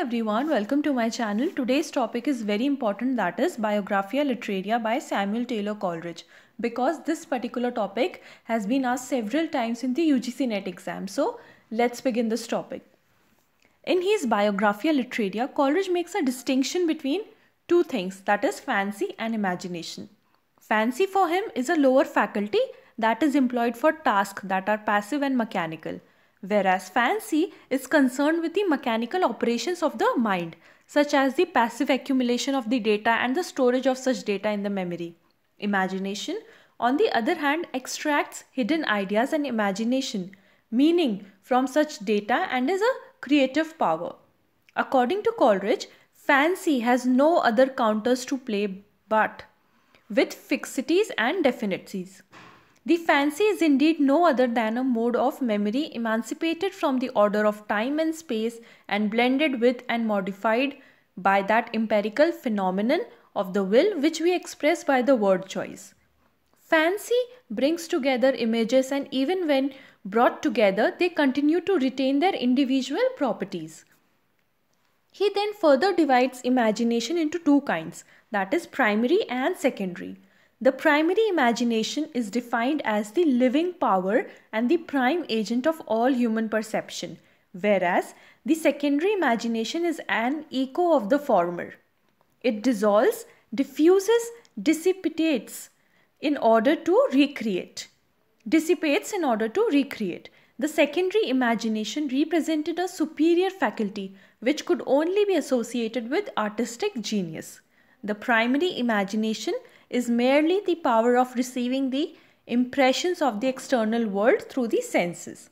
everyone welcome to my channel today's topic is very important that is biographia literaria by samuel taylor coleridge because this particular topic has been asked several times in the ugc net exam so let's begin this topic in his biographia literaria coleridge makes a distinction between two things that is fancy and imagination fancy for him is a lower faculty that is employed for tasks that are passive and mechanical whereas fancy is concerned with the mechanical operations of the mind, such as the passive accumulation of the data and the storage of such data in the memory. Imagination, on the other hand, extracts hidden ideas and imagination, meaning from such data and is a creative power. According to Coleridge, fancy has no other counters to play but with fixities and definities. The fancy is indeed no other than a mode of memory emancipated from the order of time and space and blended with and modified by that empirical phenomenon of the will which we express by the word choice. Fancy brings together images and even when brought together, they continue to retain their individual properties. He then further divides imagination into two kinds, that is primary and secondary. The primary imagination is defined as the living power and the prime agent of all human perception, whereas the secondary imagination is an echo of the former. It dissolves, diffuses, dissipates in order to recreate. Dissipates in order to recreate. The secondary imagination represented a superior faculty which could only be associated with artistic genius. The primary imagination is merely the power of receiving the impressions of the external world through the senses.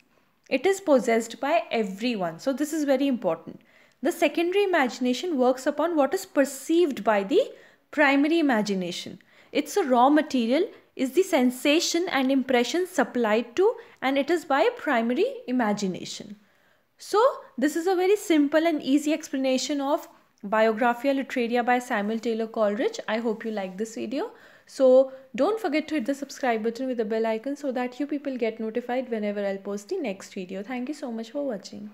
It is possessed by everyone. So this is very important. The secondary imagination works upon what is perceived by the primary imagination. Its raw material is the sensation and impression supplied to and it is by primary imagination. So this is a very simple and easy explanation of Biographia Literaria by Samuel Taylor Coleridge. I hope you like this video. So don't forget to hit the subscribe button with the bell icon so that you people get notified whenever I'll post the next video. Thank you so much for watching.